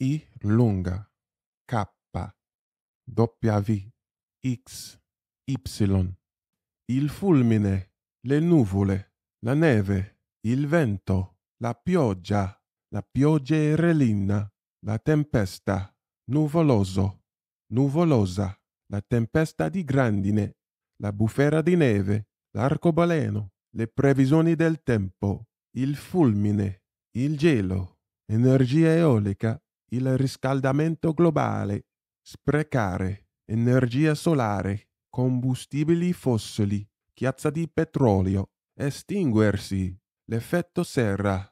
I lunga K W X Y il fulmine, le nuvole, la neve, il vento, la pioggia, la pioggia pioggerellina, la tempesta, nuvoloso, nuvolosa, la tempesta di grandine, la bufera di neve, l'arcobaleno, le previsioni del tempo, il fulmine, il gelo, energia eolica, il riscaldamento globale, sprecare energia solare, combustibili fossili, chiazza di petrolio, estinguersi, l'effetto serra,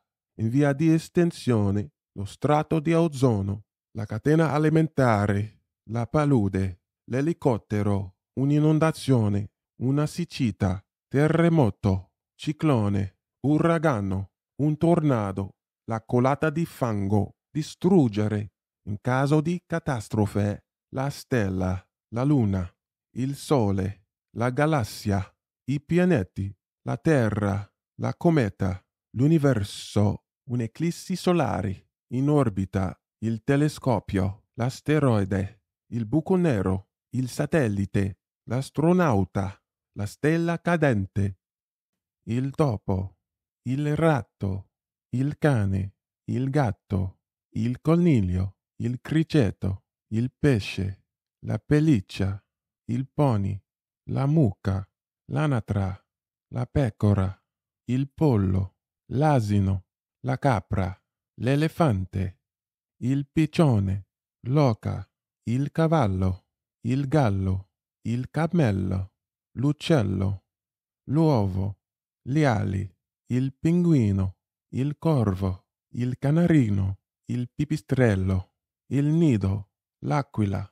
in via di estensione, lo strato di ozono, la catena alimentare, la palude, l'elicottero, un'inondazione, una siccità, terremoto, ciclone, uragano, un tornado, la colata di fango distruggere, in caso di catastrofe, la stella, la luna, il sole, la galassia, i pianeti, la Terra, la cometa, l'universo, un'eclissi solare, in orbita, il telescopio, l'asteroide, il buco nero, il satellite, l'astronauta, la stella cadente, il topo, il ratto, il cane, il gatto, il coniglio, il criceto, il pesce, la pelliccia, il pony, la mucca, l'anatra, la pecora, il pollo, l'asino, la capra, l'elefante, il piccione, l'oca, il cavallo, il gallo, il cammello, l'uccello, l'uovo, gli ali, il pinguino, il corvo, il canarino, il pipistrello, il nido, l'aquila,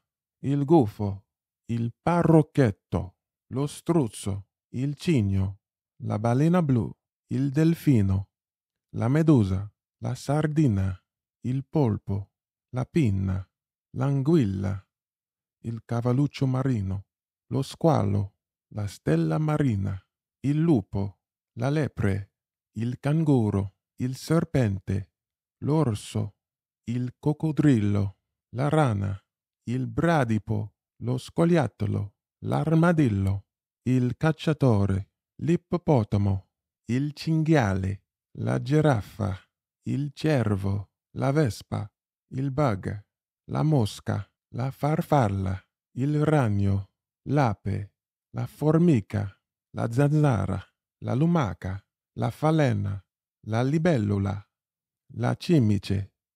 il gufo, il parrocchetto, lo struzzo, il cigno, la balena blu, il delfino, la medusa, la sardina, il polpo, la pinna, l'anguilla, il cavalluccio marino, lo squalo, la stella marina, il lupo, la lepre, il canguro, il serpente, l'orso, il coccodrillo, la rana, il bradipo, lo scoiattolo, l'armadillo, il cacciatore, l'ippopotamo, il cinghiale, la giraffa, il cervo, la vespa, il bug, la mosca, la farfalla, il ragno, l'ape, la formica, la zanzara, la lumaca, la falena, la libellula, la cimice,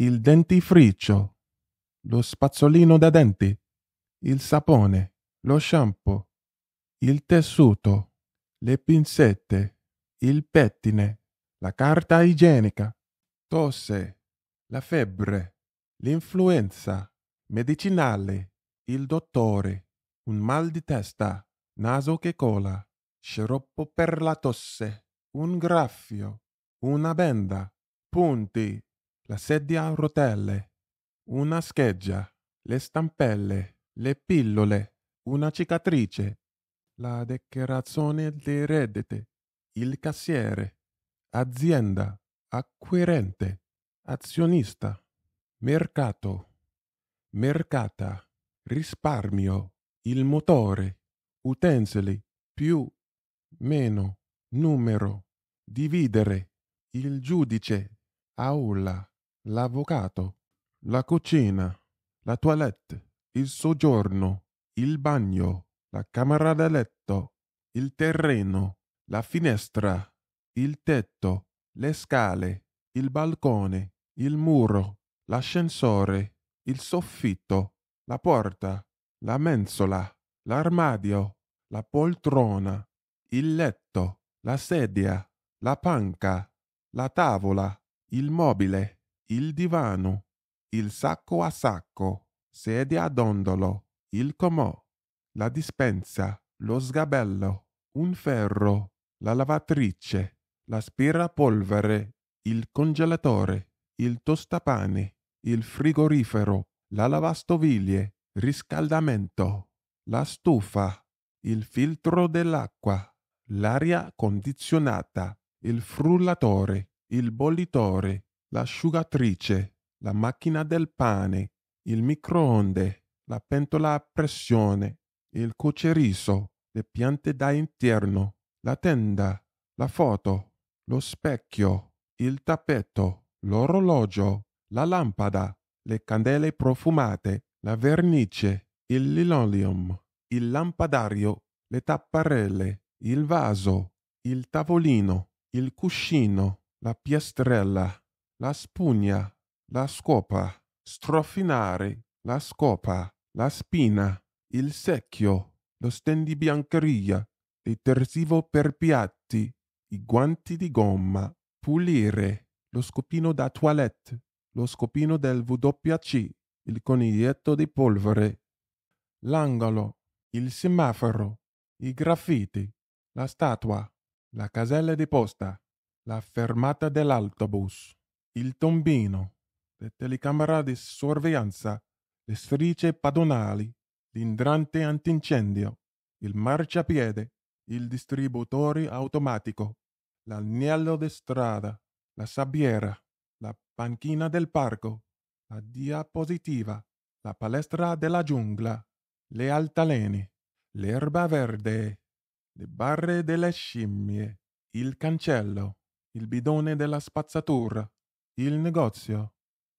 il dentifricio, lo spazzolino da denti, il sapone, lo shampoo, il tessuto, le pinzette, il pettine, la carta igienica, tosse, la febbre, l'influenza, medicinale, il dottore, un mal di testa, naso che cola, sciroppo per la tosse, un graffio, una benda, punti, la sedia a rotelle, una scheggia, le stampelle, le pillole, una cicatrice, la dichiarazione dei redditi, il cassiere, azienda, acquirente, azionista, mercato, mercata, risparmio, il motore, utensili, più, meno, numero, dividere, il giudice, aula l'avvocato, la cucina, la toilette, il soggiorno, il bagno, la camera da letto, il terreno, la finestra, il tetto, le scale, il balcone, il muro, l'ascensore, il soffitto, la porta, la mensola, l'armadio, la poltrona, il letto, la sedia, la panca, la tavola, il mobile il divano, il sacco a sacco, sedia a dondolo, il comò, la dispensa, lo sgabello, un ferro, la lavatrice, l'aspirapolvere, il congelatore, il tostapane, il frigorifero, la lavastoviglie, riscaldamento, la stufa, il filtro dell'acqua, l'aria condizionata, il frullatore, il bollitore, l'asciugatrice, la macchina del pane, il microonde, la pentola a pressione, il cucerizo, le piante da interno, la tenda, la foto, lo specchio, il tappeto, l'orologio, la lampada, le candele profumate, la vernice, il linoleum, il lampadario, le tapparelle, il vaso, il tavolino, il cuscino, la piastrella, la spugna, la scopa, strofinare, la scopa, la spina, il secchio, lo stendibiancheria, il tersivo per piatti, i guanti di gomma, pulire, lo scopino da toilette, lo scopino del WC, il coniglietto di polvere, l'angolo, il semaforo, i graffiti, la statua, la casella di posta, la fermata dell'autobus il tombino, le telecamere di sorveglianza, le strisce padonali, l'indrante antincendio, il marciapiede, il distributore automatico, l'agnello di strada, la sabbiera, la panchina del parco, la diapositiva, la palestra della giungla, le altalene, l'erba verde, le barre delle scimmie, il cancello, il bidone della spazzatura, il negozio,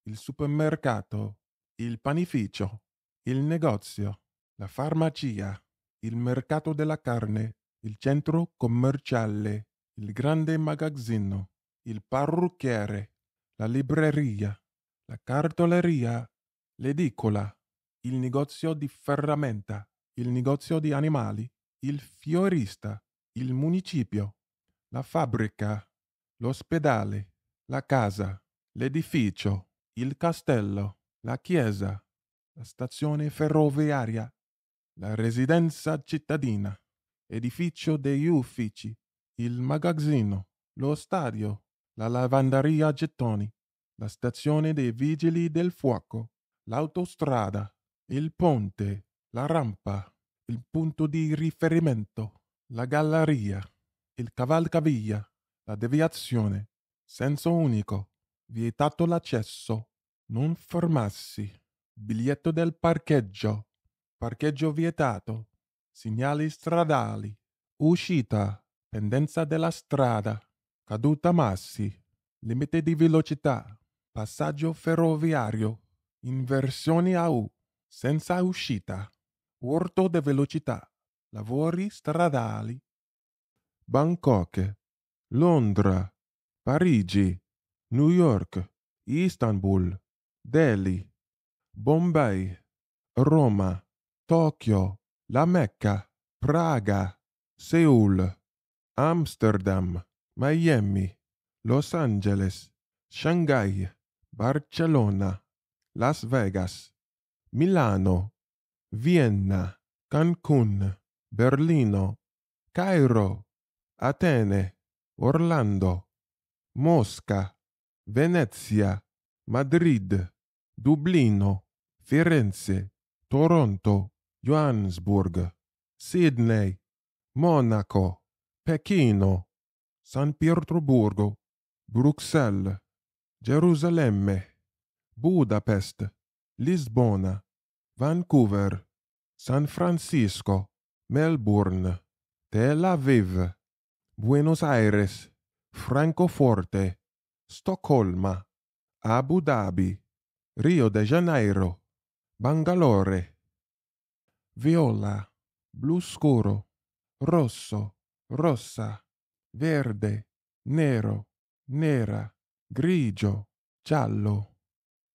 il supermercato, il panificio, il negozio, la farmacia, il mercato della carne, il centro commerciale, il grande magazzino, il parrucchiere, la libreria, la cartoleria, l'edicola, il negozio di ferramenta, il negozio di animali, il fiorista, il municipio, la fabbrica, l'ospedale, la casa l'edificio, il castello, la chiesa, la stazione ferroviaria, la residenza cittadina, edificio degli uffici, il magazzino, lo stadio, la lavanderia gettoni, la stazione dei vigili del fuoco, l'autostrada, il ponte, la rampa, il punto di riferimento, la galleria, il cavalcavia, la deviazione, senso unico, vietato l'accesso, non fermarsi, biglietto del parcheggio, parcheggio vietato, segnali stradali, uscita, pendenza della strada, caduta massi, limite di velocità, passaggio ferroviario, inversioni a U, senza uscita, urto di velocità, lavori stradali. Bangkok, Londra, Parigi, New York, Istanbul, Delhi, Bombay, Roma, Tokyo, La Mecca, Praga, Seoul, Amsterdam, Miami, Los Angeles, Shanghai, Barcellona, Las Vegas, Milano, Vienna, Cancun, Berlino, Cairo, Atene, Orlando, Mosca, Venezia, Madrid, Dublino, Firenze, Toronto, Johannesburg, Sydney, Monaco, Pechino, San Pietroburgo, Bruxelles, Gerusalemme, Budapest, Lisbona, Vancouver, San Francisco, Melbourne, Tel Aviv, Buenos Aires, Francoforte, Stoccolma, Abu Dhabi, Rio de Janeiro, Bangalore. Viola, blu scuro, rosso, rossa, verde, nero, nera, grigio, giallo,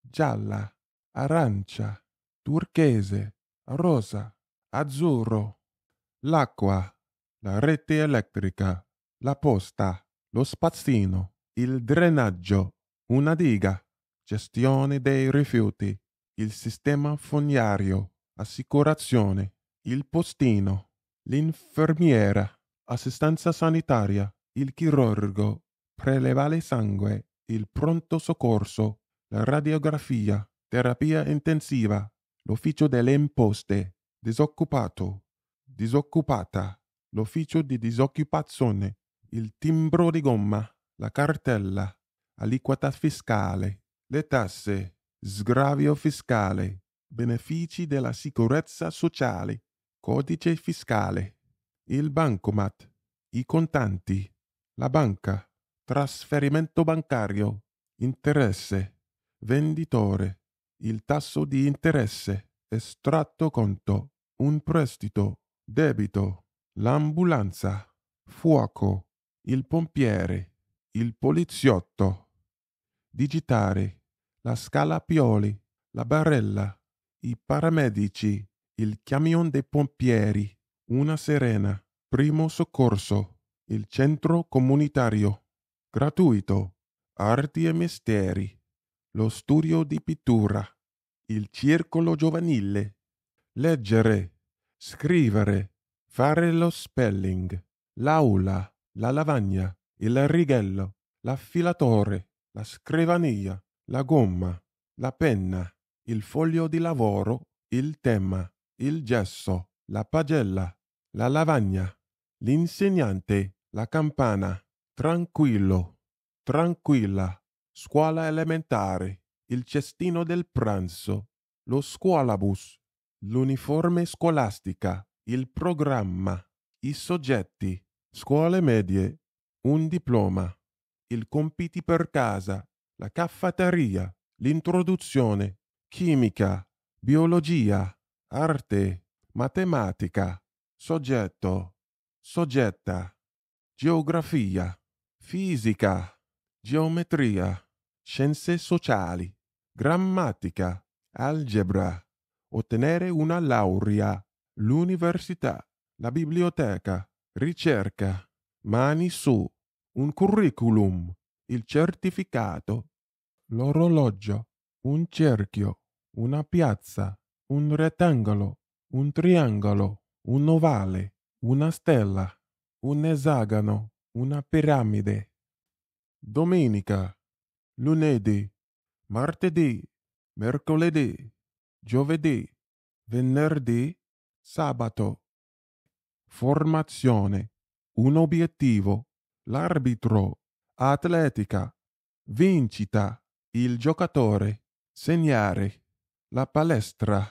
gialla, arancia, turchese, rosa, azzurro. L'acqua, la rete elettrica, la posta, lo spazzino il drenaggio, una diga, gestione dei rifiuti, il sistema fognario, assicurazione, il postino, l'infermiera, assistenza sanitaria, il chirurgo, prelevare sangue, il pronto soccorso, la radiografia, terapia intensiva, l'ufficio delle imposte, disoccupato, disoccupata, l'ufficio di disoccupazione, il timbro di gomma, la cartella, aliquota fiscale, le tasse, sgravio fiscale, benefici della sicurezza sociale, codice fiscale, il bancomat, i contanti, la banca, trasferimento bancario, interesse, venditore, il tasso di interesse, estratto conto, un prestito, debito, l'ambulanza, fuoco, il pompiere, il poliziotto, digitare, la scala scalapioli, la barella, i paramedici, il camion dei pompieri, una serena, primo soccorso, il centro comunitario, gratuito, arti e misteri, lo studio di pittura, il circolo giovanile, leggere, scrivere, fare lo spelling, l'aula, la lavagna, il righello, l'affilatore, la scrivania, la gomma, la penna, il foglio di lavoro, il tema, il gesso, la pagella, la lavagna, l'insegnante, la campana, tranquillo, tranquilla, scuola elementare, il cestino del pranzo, lo scuolabus, l'uniforme scolastica, il programma, i soggetti, scuole medie, un diploma, il compiti per casa, la caffateria, l'introduzione, chimica, biologia, arte, matematica, soggetto, soggetta, geografia, fisica, geometria, scienze sociali, grammatica, algebra, ottenere una laurea, l'università, la biblioteca, ricerca, mani su un curriculum, il certificato, l'orologio, un cerchio, una piazza, un rettangolo, un triangolo, un ovale, una stella, un esagano, una piramide. Domenica, lunedì, martedì, mercoledì, giovedì, venerdì, sabato. Formazione. Un obiettivo, l'arbitro, atletica, vincita, il giocatore, segnare, la palestra,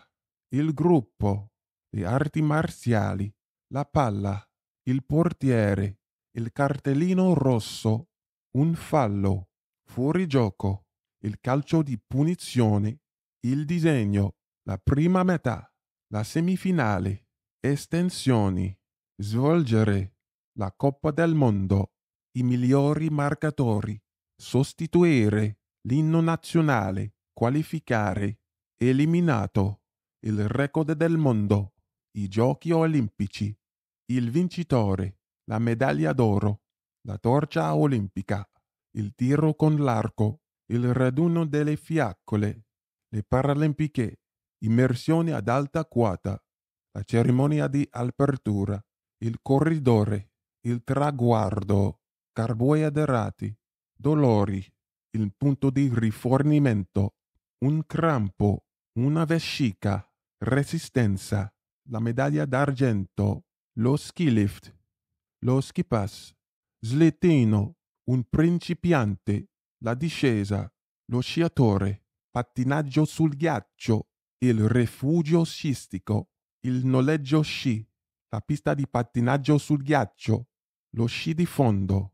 il gruppo, le arti marziali, la palla, il portiere, il cartellino rosso, un fallo, fuorigioco, il calcio di punizione, il disegno, la prima metà, la semifinale, estensioni, svolgere, la Coppa del Mondo i migliori marcatori, sostituire l'inno nazionale, qualificare, eliminato, il record del mondo, i giochi olimpici, il vincitore, la medaglia d'oro, la torcia olimpica, il tiro con l'arco, il raduno delle fiaccole, le Paralimpiche, immersioni ad alta quota, la cerimonia di apertura, il corridore, il traguardo, carboidrati, dolori, il punto di rifornimento, un crampo, una vescica, resistenza, la medaglia d'argento, lo ski lift, lo ski pass, slittino, un principiante, la discesa, lo sciatore, pattinaggio sul ghiaccio, il rifugio scistico, il noleggio sci, la pista di pattinaggio sul ghiaccio, lo sci di fondo,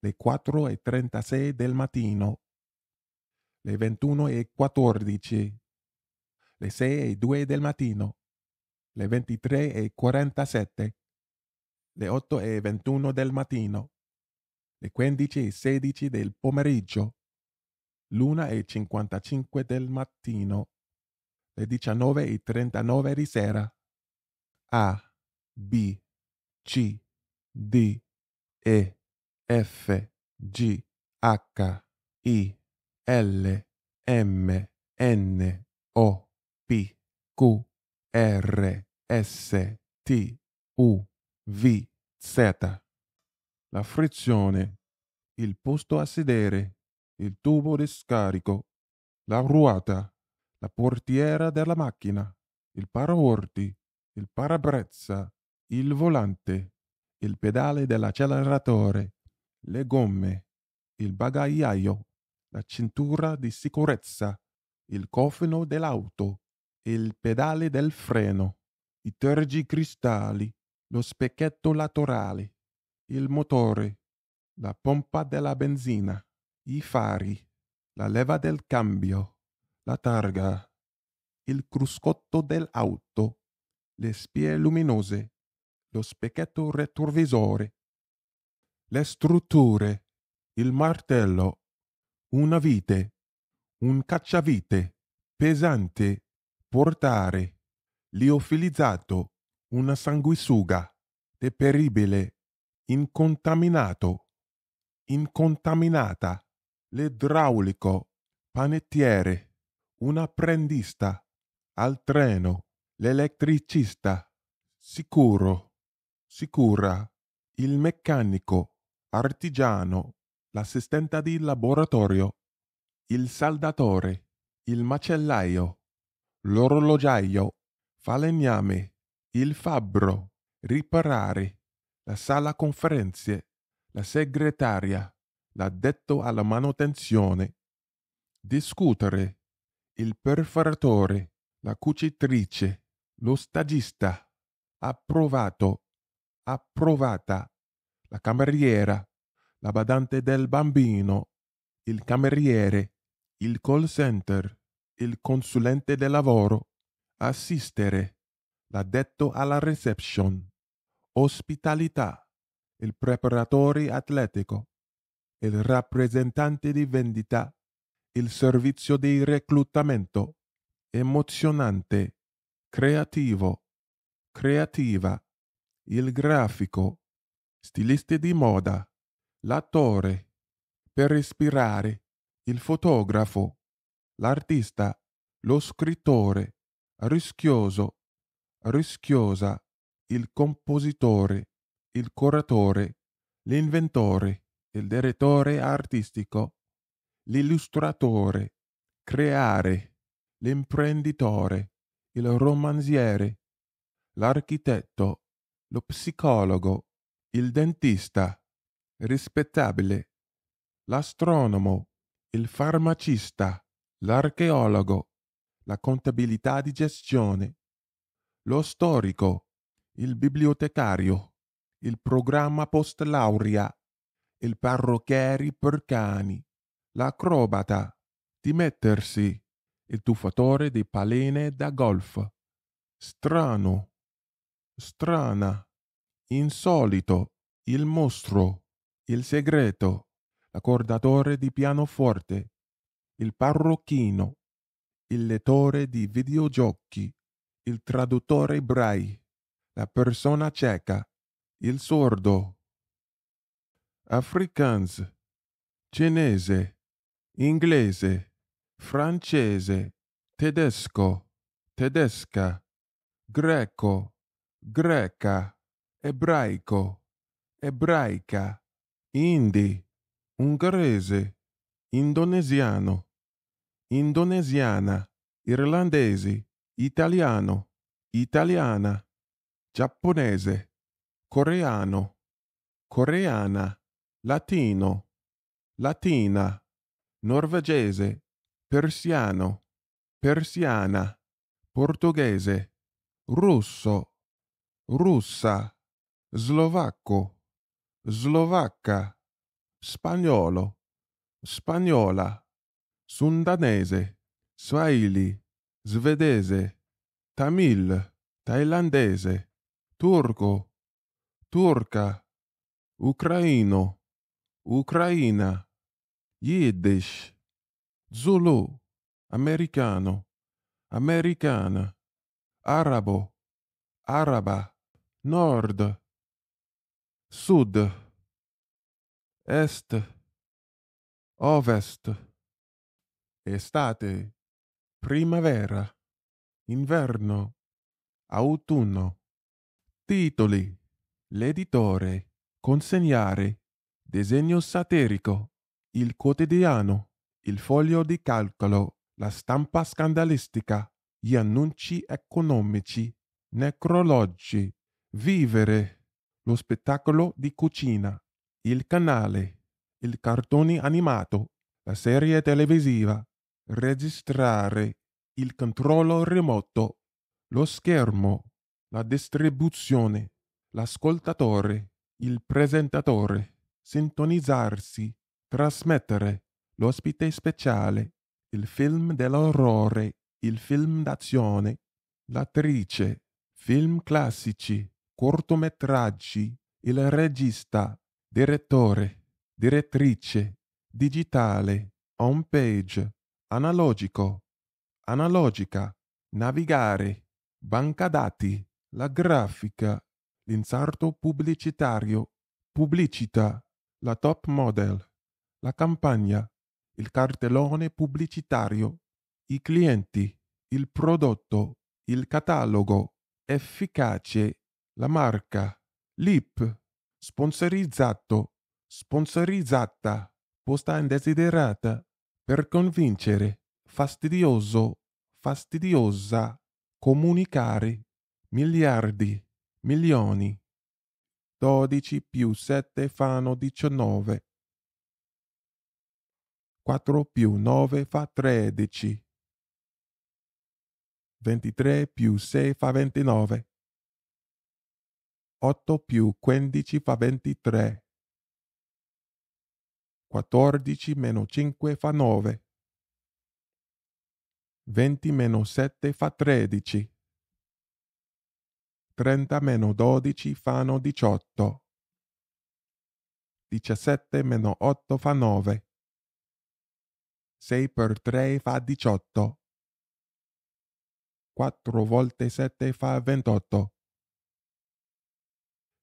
le 4.36 del mattino, le 21.14, le 6.02 del mattino, le 23.47, le 8.21 del mattino, le 15.16 del pomeriggio, l'1.55 del mattino, le 19.39 di sera. A, B, C, D, E. F, G, H, I, L, M, N, O, P, Q, R, S, T, U, V, Z. La frizione, il posto a sedere, il tubo di scarico, la ruota, la portiera della macchina, il paraurti, il parabrezza, il volante, il pedale dell'acceleratore, le gomme, il bagagliaio, la cintura di sicurezza, il cofano dell'auto, il pedale del freno, i tergicristalli, lo specchietto laterale, il motore, la pompa della benzina, i fari, la leva del cambio, la targa, il cruscotto dell'auto, le spie luminose, lo specchietto retrovisore, le strutture, il martello, una vite, un cacciavite, pesante, portare, liofilizzato, una sanguisuga, deperibile, incontaminato, incontaminata, l'idraulico, panettiere, un apprendista, al treno, l'elettricista, sicuro, sicura, il meccanico, artigiano, l'assistente di laboratorio, il saldatore, il macellaio, l'orologiaio, falegname, il fabbro, riparare, la sala conferenze, la segretaria, l'addetto alla manutenzione, discutere, il perforatore, la cucitrice, lo stagista, approvato, approvata la cameriera, la badante del bambino, il cameriere, il call center, il consulente del lavoro, assistere, l'addetto alla reception, ospitalità, il preparatore atletico, il rappresentante di vendita, il servizio di reclutamento, emozionante, creativo, creativa, il grafico, stiliste di moda, l'attore, per respirare, il fotografo, l'artista, lo scrittore, rischioso, rischiosa, il compositore, il curatore, l'inventore, il direttore artistico, l'illustratore, creare, l'imprenditore, il romanziere, l'architetto, lo psicologo, il dentista, rispettabile, l'astronomo, il farmacista, l'archeologo, la contabilità di gestione, lo storico, il bibliotecario, il programma post laurea, il parrocchieri per cani, l'acrobata, dimettersi, il tuffatore di palene da golf. Strano, strana insolito, il mostro, il segreto, l'accordatore di pianoforte, il parrocchino, il lettore di videogiochi, il traduttore brai, la persona cieca, il sordo. Afrikaans, cinese, inglese, francese, tedesco, tedesca, greco, greca ebraico, ebraica, indi, ungherese, indonesiano, indonesiana, irlandese, italiano, italiana, giapponese, coreano, coreana, latino, latina, norvegese, persiano, persiana, portoghese, russo, russa, slovacco, slovacca, spagnolo, spagnola, sundanese, swahili, svedese, tamil, thailandese, turco, turca, ucraino, ucraina, yiddish, zulu, americano, americana, arabo, araba, nord, sud, est, ovest, estate, primavera, inverno, autunno, titoli, l'editore, consegnare, disegno satirico, il quotidiano, il foglio di calcolo, la stampa scandalistica, gli annunci economici, necrologi, vivere lo spettacolo di cucina, il canale, il cartone animato, la serie televisiva, registrare, il controllo remoto, lo schermo, la distribuzione, l'ascoltatore, il presentatore, sintonizzarsi, trasmettere, l'ospite speciale, il film dell'orrore, il film d'azione, l'attrice, film classici, cortometraggi, il regista, direttore, direttrice, digitale, home page, analogico, analogica, navigare, banca dati, la grafica, l'insarto pubblicitario, pubblicità, la top model, la campagna, il cartellone pubblicitario, i clienti, il prodotto, il catalogo, efficace, la marca LIP sponsorizzato, sponsorizzata, posta indesiderata per convincere, fastidioso, fastidiosa, comunicare, miliardi, milioni. 12 più 7 fanno 19. 4 più 9 fa 13. 23 più 6 fa 29. 8 più 15 fa 23. Quattordici meno cinque fa nove. Venti meno sette fa tredici. Trenta meno dodici fanno diciotto. Diciassette meno otto fa nove. 6 per 3 fa 18. 4 volte 7 fa 28.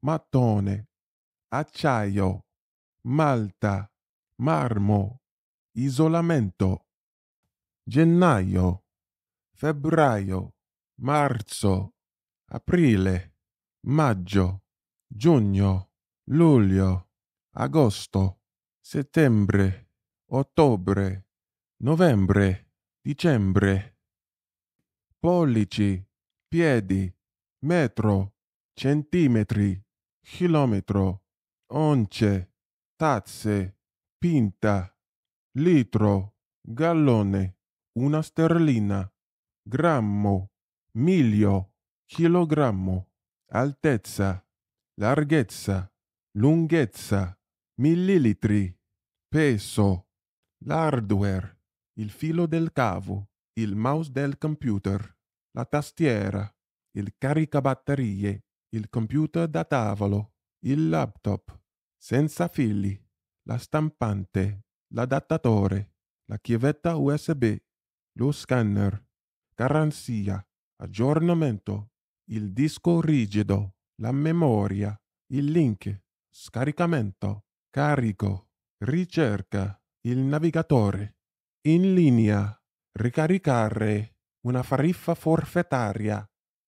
mattone, acciaio, malta, marmo, isolamento. Gennaio, febbraio, marzo, aprile, maggio, giugno, luglio, agosto, settembre, ottobre, novembre, dicembre. Pollici, piedi, metro, centimetri chilometro, once, tazze, pinta, litro, gallone, una sterlina, grammo, miglio, chilogrammo, altezza, larghezza, lunghezza, millilitri, peso, l'hardware, il filo del cavo, il mouse del computer, la tastiera, il caricabatterie, il computer da tavolo, il laptop, senza fili, la stampante, l'adattatore, la chiavetta USB, lo scanner, garanzia, aggiornamento, il disco rigido, la memoria, il link, scaricamento, carico, ricerca, il navigatore, in linea, ricaricare, una tariffa forfettaria,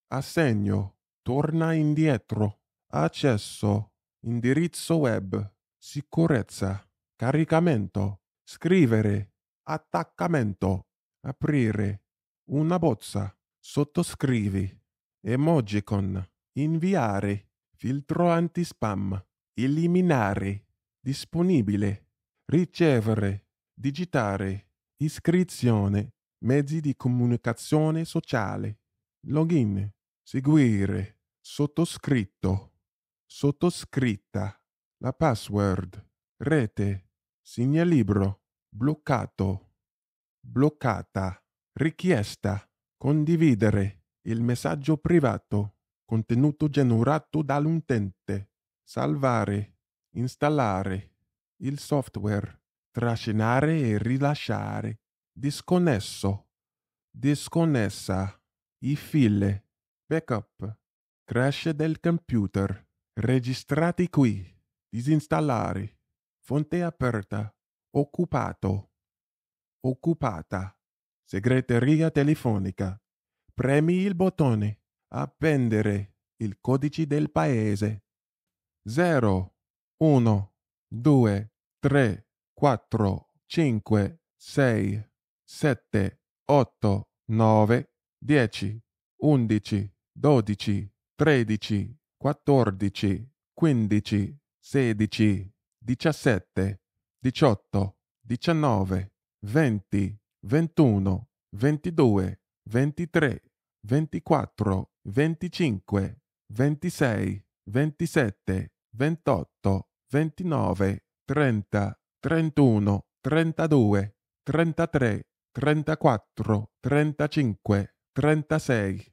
assegno, Torna indietro. Accesso. Indirizzo web. Sicurezza. Caricamento. Scrivere. Attaccamento. Aprire. Una bozza. Sottoscrivi. Emojicon. Inviare. Filtro anti-spam. Eliminare. Disponibile. Ricevere. Digitare. Iscrizione. Mezzi di comunicazione sociale. Login. Seguire. Sottoscritto. Sottoscritta. La password. Rete. Segnalibro. Bloccato. Bloccata. Richiesta. Condividere. Il messaggio privato. Contenuto generato dall'utente. Salvare. Installare. Il software. Trascinare e rilasciare. Disconnesso. Disconnessa. I file. Backup. Crash del computer. Registrati qui. Disinstallare. Fonte aperta. Occupato. Occupata. Segreteria telefonica. Premi il bottone. Appendere il codice del paese. 0, 1, 2, 3, 4, 5, 6, 7, 8, 9, 10, 11, dodici, tredici, quattordici, quindici, sedici, diciassette, diciotto, diciannove, venti, ventuno, ventidue, ventitré, ventiquattro, venticinque, ventisei, ventisette, ventotto, ventinove, trenta, trentuno, trentadue, trentatré, trentaquattro, trentacinque, trentasei,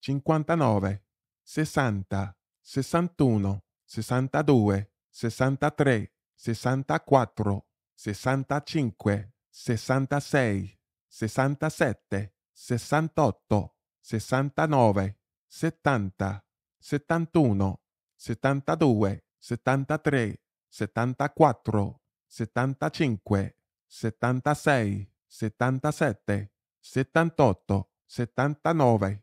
59, 60, 61, 62, 63, 64, 65, 66, 67, 68, 69, 70, 71, 72, 73, 74, 75, 76, 77, 78, 79,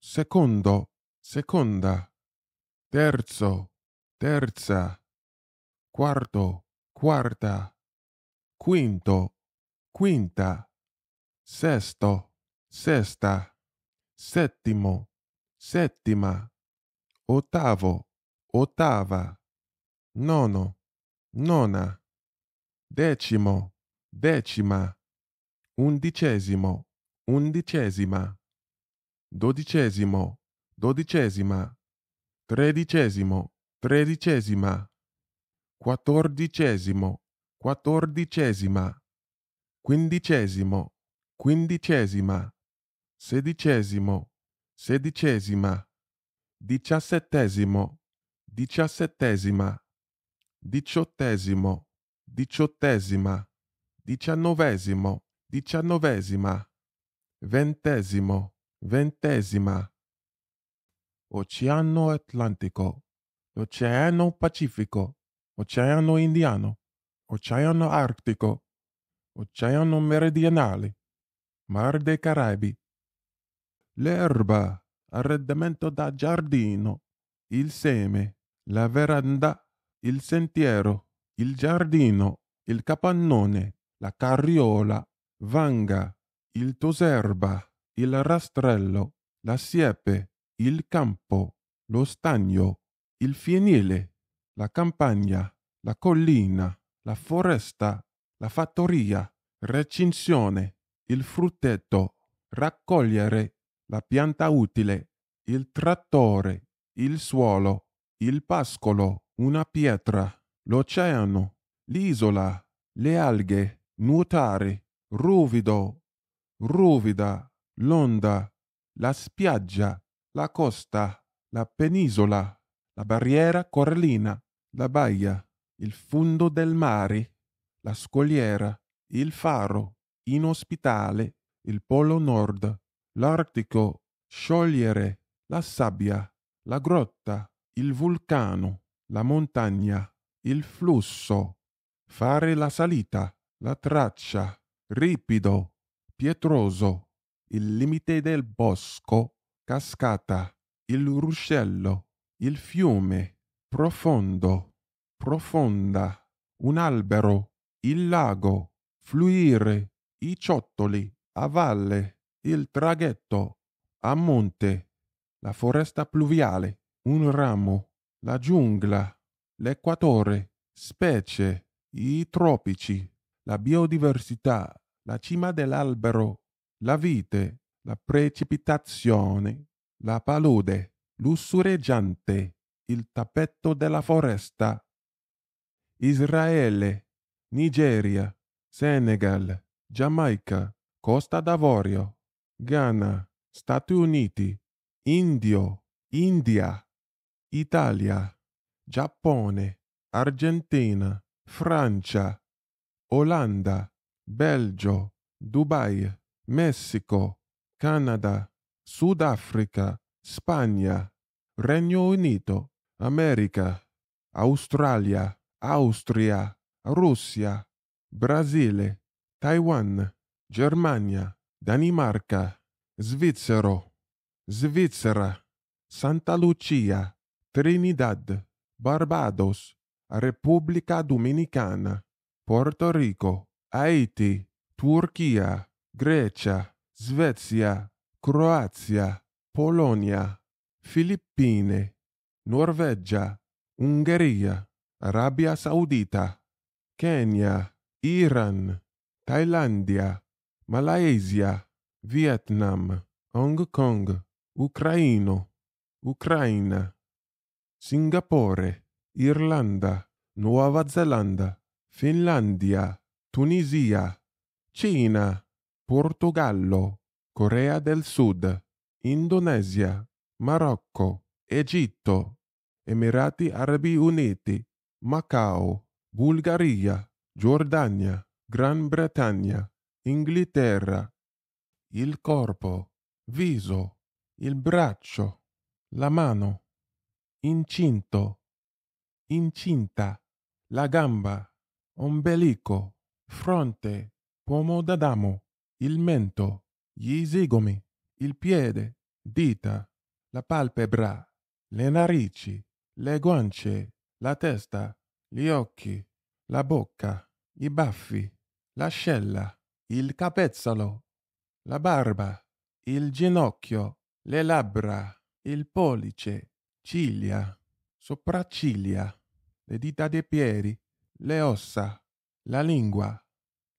secondo, seconda, terzo, terza, quarto, quarta, quinto, quinta, sesto, sesta, settimo, settima, ottavo, ottava, nono, nona, decimo, decima, undicesimo, undicesima dodicesimo, dodicesima, tredicesimo, tredicesima, quattordicesimo, quattordicesima, quindicesimo, quindicesima, sedicesimo, sedicesima, diciassettesimo, diciassettesima, diciottesimo, diciottesima, diciannovesimo, diciannovesima, ventesimo, Ventesima. Oceano Atlantico, Oceano Pacifico, Oceano Indiano, Oceano Artico, Oceano Meridionale, Mar dei Caraibi. L'erba, arredamento da giardino, il seme, la veranda, il sentiero, il giardino, il capannone, la carriola, vanga, il toserba il rastrello, la siepe, il campo, lo stagno, il fienile, la campagna, la collina, la foresta, la fattoria, recinzione, il frutteto, raccogliere, la pianta utile, il trattore, il suolo, il pascolo, una pietra, l'oceano, l'isola, le alghe, nuotare, ruvido, ruvida, l'onda, la spiaggia, la costa, la penisola, la barriera corallina, la baia, il fondo del mare, la scogliera, il faro, inospitale, il polo nord, l'artico, sciogliere, la sabbia, la grotta, il vulcano, la montagna, il flusso, fare la salita, la traccia, ripido, pietroso il limite del bosco, cascata, il ruscello, il fiume, profondo, profonda, un albero, il lago, fluire, i ciottoli, a valle, il traghetto, a monte, la foresta pluviale, un ramo, la giungla, l'equatore, specie, i tropici, la biodiversità, la cima dell'albero, la vite, la precipitazione, la palude, lussureggiante, il tappeto della foresta. Israele, Nigeria, Senegal, Giamaica, Costa d'Avorio, Ghana, Stati Uniti, Indio, India, Italia, Giappone, Argentina, Francia, Olanda, Belgio, Dubai, Messico, Canada, Sudafrica, Spagna, Regno Unito, America, Australia, Austria, Russia, Brasile, Taiwan, Germania, Danimarca, Svizzero, Svizzera, Santa Lucia, Trinidad, Barbados, Repubblica Dominicana, Porto Rico, Haiti, Turchia. Grecia, Svezia, Croazia, Polonia, Filippine, Norvegia, Ungheria, Arabia Saudita, Kenya, Iran, Thailandia, Malaysia, Vietnam, Hong Kong, Ucraino, Ucraina, Singapore, Irlanda, Nuova Zelanda, Finlandia, Tunisia, Cina, Portogallo, Corea del Sud, Indonesia, Marocco, Egitto, Emirati Arabi Uniti, Macao, Bulgaria, Giordania, Gran Bretagna, Inghilterra. Il corpo, viso, il braccio, la mano, incinto, incinta, la gamba, ombelico, fronte, pomo d'adamo il mento, gli esigomi, il piede, dita, la palpebra, le narici, le guance, la testa, gli occhi, la bocca, i baffi, l'ascella, il capezzolo, la barba, il ginocchio, le labbra, il pollice, ciglia, sopracciglia, le dita dei piedi, le ossa, la lingua,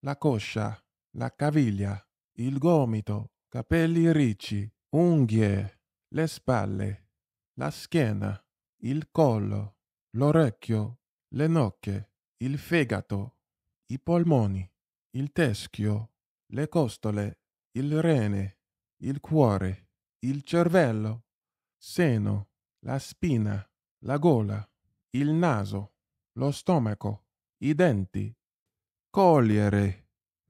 la coscia, la caviglia, il gomito, capelli ricci, unghie, le spalle, la schiena, il collo, l'orecchio, le nocche, il fegato, i polmoni, il teschio, le costole, il rene, il cuore, il cervello, seno, la spina, la gola, il naso, lo stomaco, i denti. Cogliere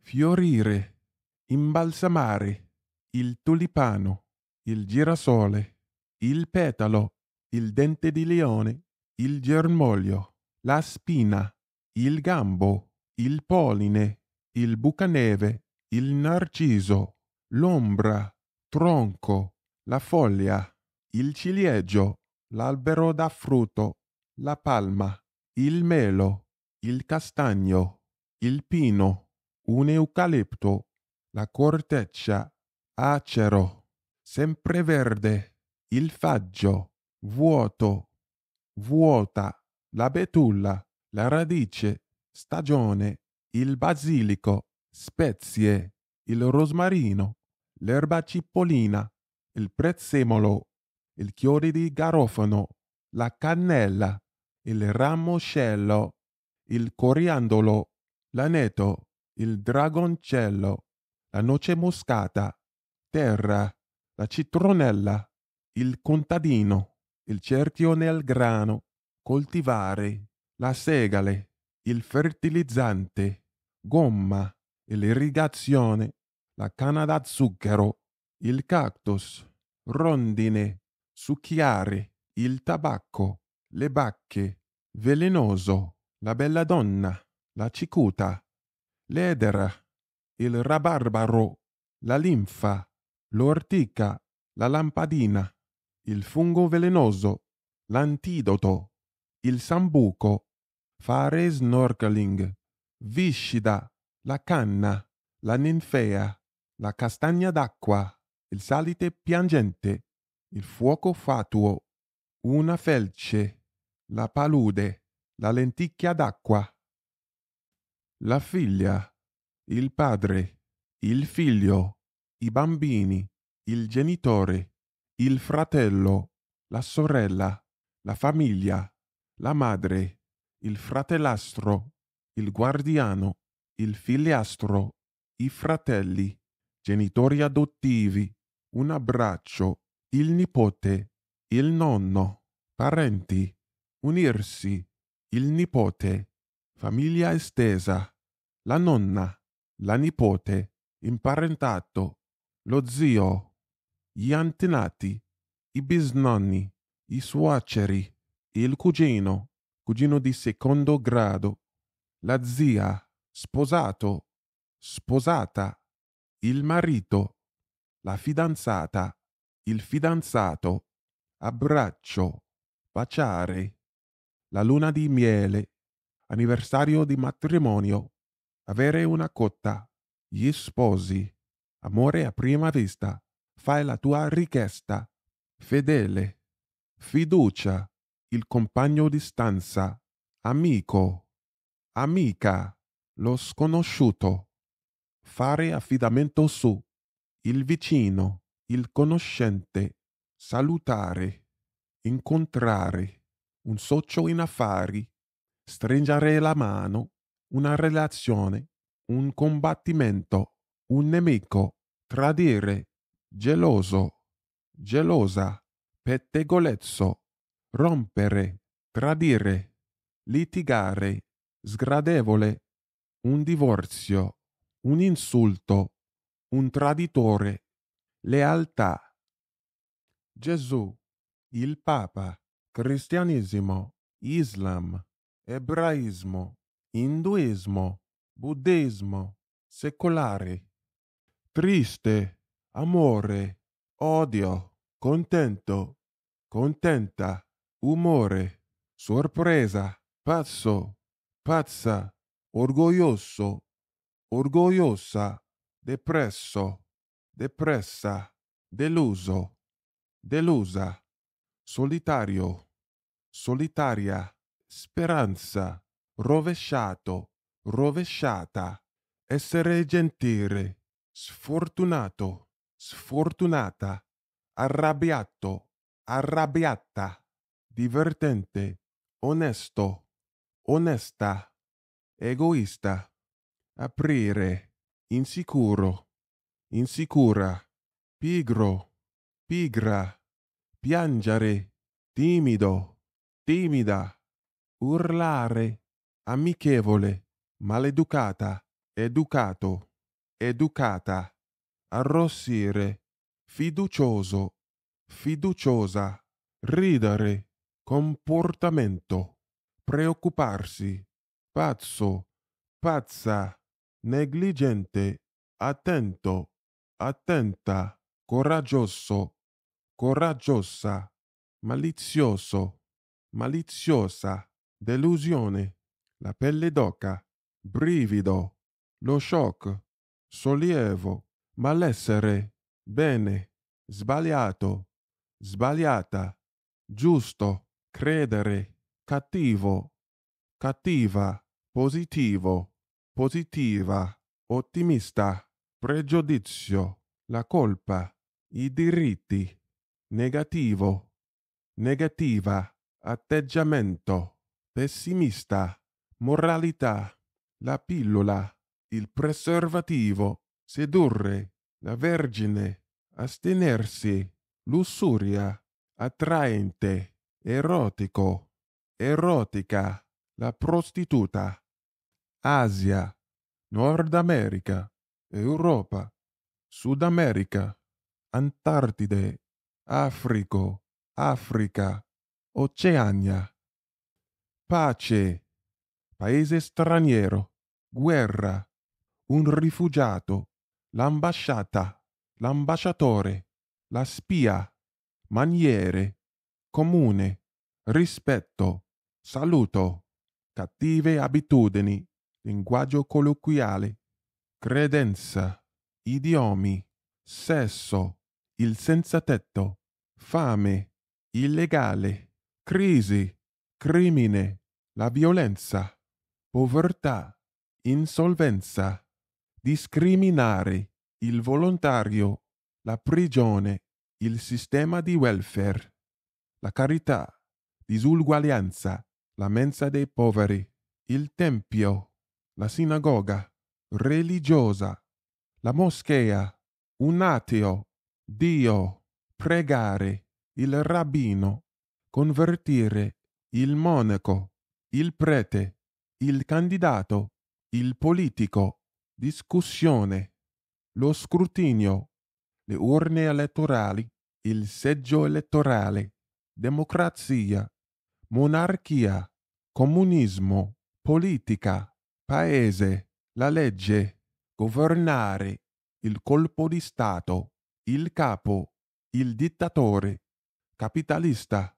fiorire, imbalsamare, il tulipano, il girasole, il petalo, il dente di leone, il germoglio, la spina, il gambo, il polline, il bucaneve, il narciso, l'ombra, tronco, la foglia, il ciliegio, l'albero da frutto, la palma, il melo, il castagno, il pino, un eucalipto, la corteccia, acero, sempreverde, il faggio, vuoto, vuota, la betulla, la radice, stagione, il basilico, spezie, il rosmarino, l'erba cipollina, il prezzemolo, il chiodi di garofano, la cannella, il ramoscello, il coriandolo, l'aneto, il dragoncello, la noce moscata, terra, la citronella, il contadino, il cerchio nel grano, coltivare, la segale, il fertilizzante, gomma, l'irrigazione, la canna da zucchero, il cactus, rondine, succhiare, il tabacco, le bacche, velenoso, la bella donna, la cicuta, l'edera, il rabarbaro, la linfa, l'ortica, la lampadina, il fungo velenoso, l'antidoto, il sambuco, fare snorkeling, viscida, la canna, la ninfea, la castagna d'acqua, il salite piangente, il fuoco fatuo, una felce, la palude, la lenticchia d'acqua, la figlia, il padre, il figlio, i bambini, il genitore, il fratello, la sorella, la famiglia, la madre, il fratellastro, il guardiano, il figliastro, i fratelli, genitori adottivi, un abbraccio, il nipote, il nonno, parenti, unirsi, il nipote famiglia estesa, la nonna, la nipote, imparentato, lo zio, gli antenati, i bisnonni, i suoceri, il cugino, cugino di secondo grado, la zia, sposato, sposata, il marito, la fidanzata, il fidanzato, abbraccio, baciare, la luna di miele, anniversario di matrimonio, avere una cotta, gli sposi, amore a prima vista, fai la tua richiesta, fedele, fiducia, il compagno di stanza, amico, amica, lo sconosciuto, fare affidamento su, il vicino, il conoscente, salutare, incontrare, un socio in affari, stringere la mano, una relazione, un combattimento, un nemico, tradire, geloso, gelosa, pettegolezzo, rompere, tradire, litigare, sgradevole, un divorzio, un insulto, un traditore, lealtà. Gesù, il Papa, cristianesimo, Islam, ebraismo, induismo, buddismo, secolare. Triste, amore, odio, contento, contenta, umore, sorpresa, pazzo, pazza, orgoglioso, orgogliosa, depresso, depressa, deluso, delusa, solitario, solitaria speranza, rovesciato, rovesciata, essere gentile, sfortunato, sfortunata, arrabbiato, arrabbiata, divertente, onesto, onesta, egoista, aprire, insicuro, insicura, pigro, pigra, piangere, timido, timida urlare, amichevole, maleducata, educato, educata, arrossire, fiducioso, fiduciosa, ridere, comportamento, preoccuparsi, pazzo, pazza, negligente, attento, attenta, coraggioso, coraggiosa, malizioso, maliziosa delusione, la pelle d'oca, brivido, lo shock, sollievo, malessere, bene, sbagliato, sbagliata, giusto, credere, cattivo, cattiva, positivo, positiva, ottimista, pregiudizio, la colpa, i diritti, negativo, negativa, atteggiamento pessimista, moralità, la pillola, il preservativo, sedurre, la vergine, astenersi, lussuria, attraente, erotico, erotica, la prostituta, Asia, Nord America, Europa, Sud America, Antartide, Africo, Africa, Oceania, pace, paese straniero, guerra, un rifugiato, l'ambasciata, l'ambasciatore, la spia, maniere, comune, rispetto, saluto, cattive abitudini, linguaggio colloquiale, credenza, idiomi, sesso, il senza tetto, fame, illegale, crisi, crimine, la violenza, povertà, insolvenza, discriminare, il volontario, la prigione, il sistema di welfare, la carità, disuguaglianza, la mensa dei poveri, il tempio, la sinagoga, religiosa, la moschea, un ateo, Dio, pregare, il rabbino, convertire, il monaco, il prete, il candidato, il politico, discussione, lo scrutinio, le urne elettorali, il seggio elettorale, democrazia, monarchia, comunismo, politica, paese, la legge, governare, il colpo di Stato, il capo, il dittatore, capitalista,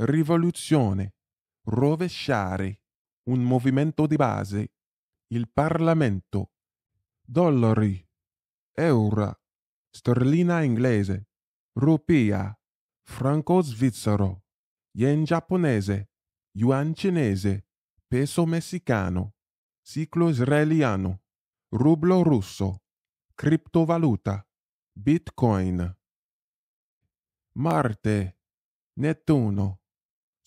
rivoluzione, rovesciare, un movimento di base, il Parlamento, dollari, euro, sterlina inglese, rupia, franco svizzero, yen giapponese, yuan cinese, peso messicano, ciclo israeliano, rublo russo, criptovaluta, bitcoin. Marte, Nettuno,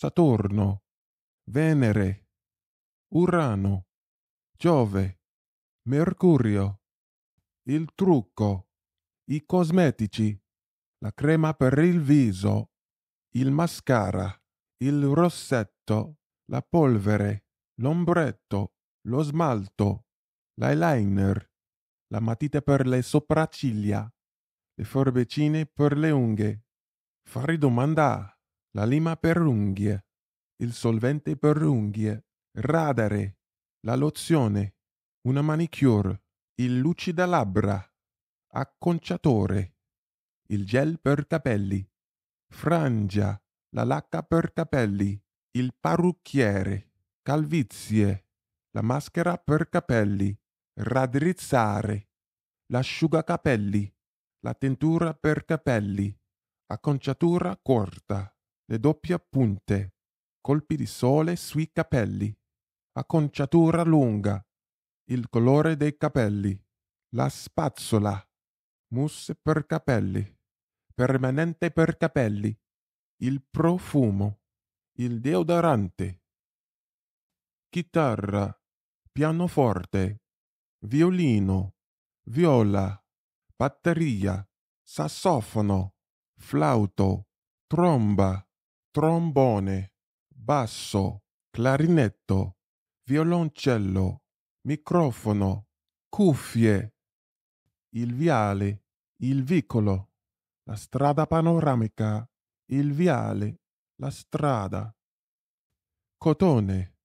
Saturno, Venere, Urano, Giove, Mercurio, il trucco, i cosmetici, la crema per il viso, il mascara, il rossetto, la polvere, l'ombretto, lo smalto, l'eyeliner, la matita per le sopracciglia, le forbicine per le unghie. Fare domanda la lima per unghie, il solvente per unghie, radare, la lozione, una manicure, il lucida labbra, acconciatore, il gel per capelli, frangia, la lacca per capelli, il parrucchiere, calvizie, la maschera per capelli, raddrizzare, l'asciugacapelli, la tintura per capelli, acconciatura corta le doppie punte, colpi di sole sui capelli, acconciatura lunga, il colore dei capelli, la spazzola, mousse per capelli, permanente per capelli, il profumo, il deodorante, chitarra, pianoforte, violino, viola, batteria, sassofono, flauto, tromba, trombone, basso, clarinetto, violoncello, microfono, cuffie, il viale, il vicolo, la strada panoramica, il viale, la strada, cotone,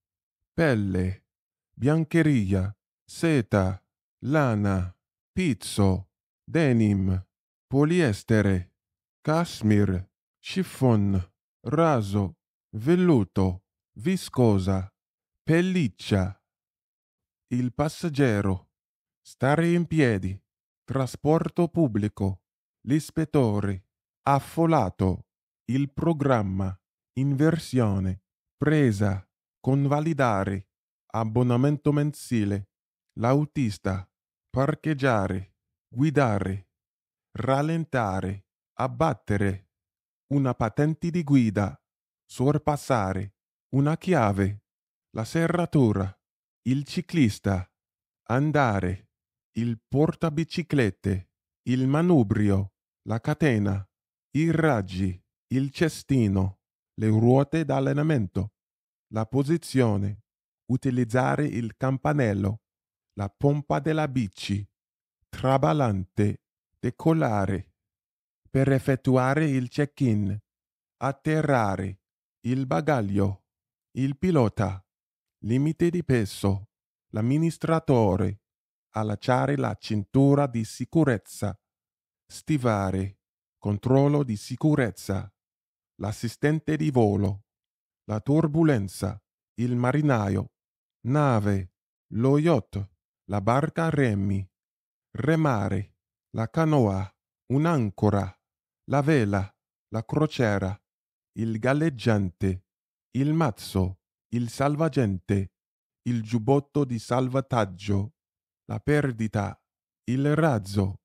pelle, biancheria, seta, lana, pizzo, denim, poliestere, cashmere, chiffon raso, velluto, viscosa, pelliccia. Il passeggero. Stare in piedi. Trasporto pubblico. L'ispettore. Affolato. Il programma. Inversione. Presa. Convalidare. Abbonamento mensile. L'autista. Parcheggiare. Guidare. Rallentare. Abbattere una patente di guida, sorpassare, una chiave, la serratura, il ciclista, andare, il portabiciclette, il manubrio, la catena, i raggi, il cestino, le ruote d'allenamento, la posizione, utilizzare il campanello, la pompa della bici, traballante, decollare, per effettuare il check-in, atterrare, il bagaglio, il pilota, limite di peso, l'amministratore, allacciare la cintura di sicurezza, stivare, controllo di sicurezza, l'assistente di volo, la turbulenza, il marinaio, nave, lo yacht, la barca a remi, remare, la canoa, un'ancora la vela, la crociera, il galleggiante, il mazzo, il salvagente, il giubbotto di salvataggio, la perdita, il razzo,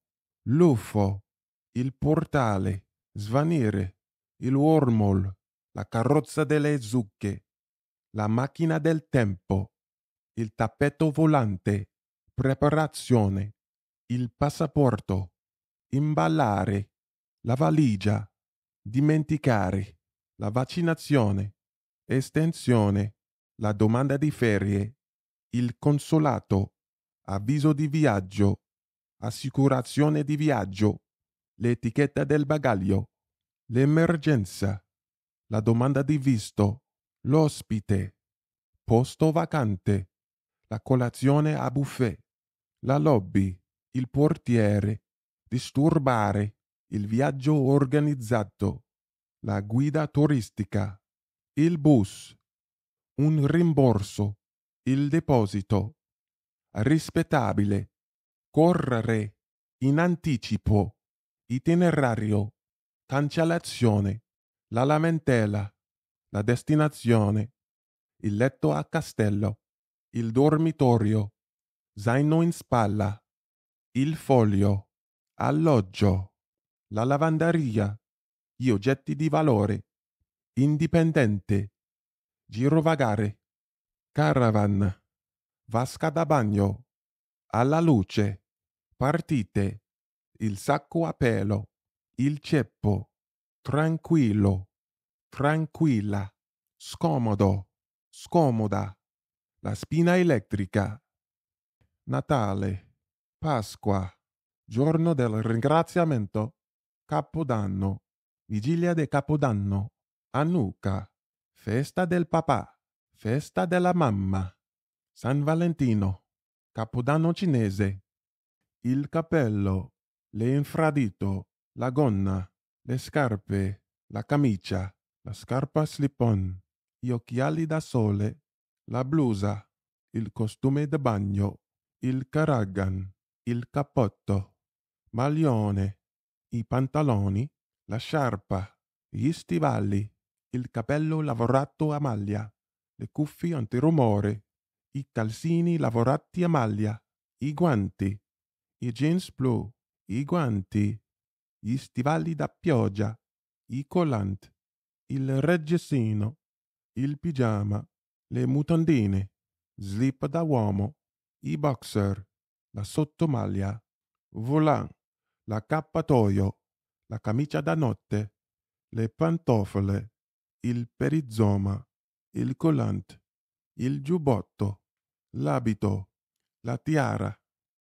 l'uffo, il portale, svanire, il wormhole, la carrozza delle zucche, la macchina del tempo, il tappeto volante, preparazione, il passaporto, imballare, la valigia, dimenticare, la vaccinazione, estensione, la domanda di ferie, il consolato, avviso di viaggio, assicurazione di viaggio, l'etichetta del bagaglio, l'emergenza, la domanda di visto, l'ospite, posto vacante, la colazione a buffet, la lobby, il portiere, disturbare, il viaggio organizzato, la guida turistica, il bus, un rimborso, il deposito. Rispettabile. Correre. In anticipo. Itinerario. Cancellazione. La lamentela. La destinazione. Il letto a castello. Il dormitorio. Zaino in spalla. Il foglio. Alloggio la lavandaria, gli oggetti di valore, indipendente, girovagare, caravan, vasca da bagno, alla luce, partite, il sacco a pelo, il ceppo, tranquillo, tranquilla, scomodo, scomoda, la spina elettrica, Natale, Pasqua, giorno del ringraziamento, Capodanno, vigilia de Capodanno, Annuca, festa del papà, festa della mamma, San Valentino, Capodanno cinese, il cappello, l'infradito, la gonna, le scarpe, la camicia, la scarpa slip-on, gli occhiali da sole, la blusa, il costume da bagno, il caragan, il cappotto, maglione, i pantaloni, la sciarpa, gli stivali, il capello lavorato a maglia, le cuffie antirumore, i calzini lavorati a maglia, i guanti, i jeans blu, i guanti, gli stivali da pioggia, i collant, il reggiseno, il pigiama, le mutandine, slip da uomo, i boxer, la sottomaglia, volant l'accappatoio, la camicia da notte, le pantofole, il perizoma, il collant, il giubbotto, l'abito, la tiara,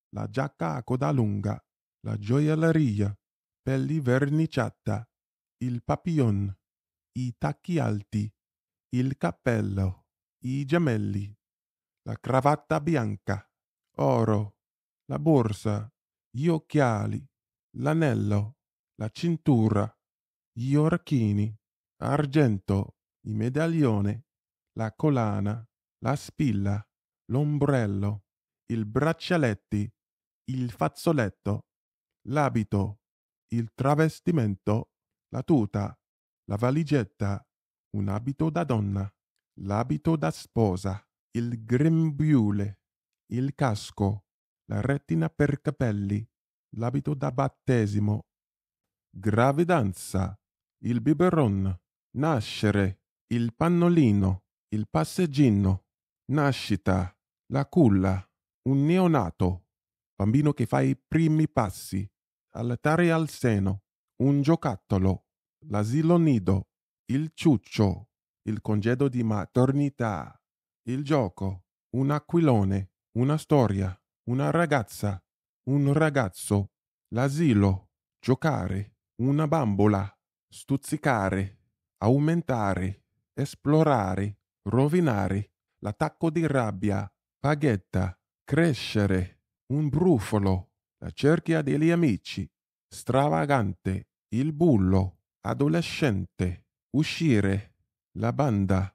la giacca a coda lunga, la gioielleria, pelli verniciata, il papillon, i tacchi alti, il cappello, i gemelli, la cravatta bianca, oro, la borsa, gli occhiali, l'anello, la cintura, gli orecchini, argento, il medaglione, la collana, la spilla, l'ombrello, il braccialetti, il fazzoletto, l'abito, il travestimento, la tuta, la valigetta, un abito da donna, l'abito da sposa, il grembiule, il casco, la retina per capelli, l'abito da battesimo, gravidanza, il biberon, nascere, il pannolino, il passeggino, nascita, la culla, un neonato, bambino che fa i primi passi, allattare al seno, un giocattolo, l'asilo nido, il ciuccio, il congedo di maternità, il gioco, un aquilone, una storia, una ragazza, un ragazzo, l'asilo, giocare, una bambola, stuzzicare, aumentare, esplorare, rovinare, l'attacco di rabbia, paghetta, crescere, un brufolo, la cerchia degli amici, stravagante, il bullo, adolescente, uscire, la banda,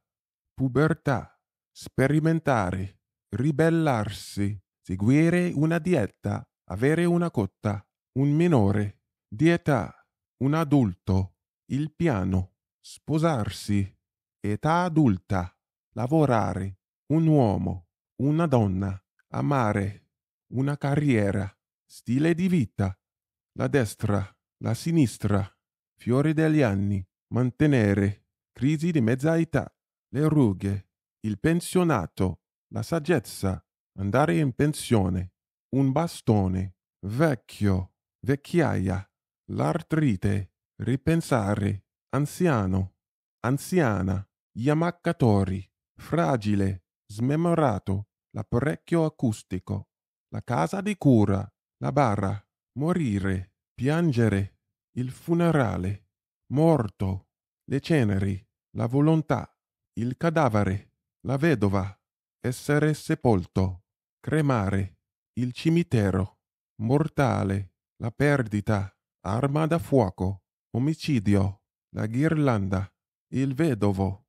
pubertà, sperimentare, ribellarsi, seguire una dieta, avere una cotta, un minore, di età, un adulto, il piano, sposarsi, età adulta, lavorare, un uomo, una donna, amare, una carriera, stile di vita, la destra, la sinistra, fiori degli anni, mantenere, crisi di mezza età, le rughe, il pensionato, la saggezza, andare in pensione, un bastone, vecchio, vecchiaia, l'artrite, ripensare, anziano, anziana, gli yamakatori, fragile, smemorato, l'apparecchio acustico, la casa di cura, la barra, morire, piangere, il funerale, morto, le ceneri, la volontà, il cadavere, la vedova, essere sepolto, cremare il cimitero, mortale, la perdita, arma da fuoco, omicidio, la ghirlanda, il vedovo.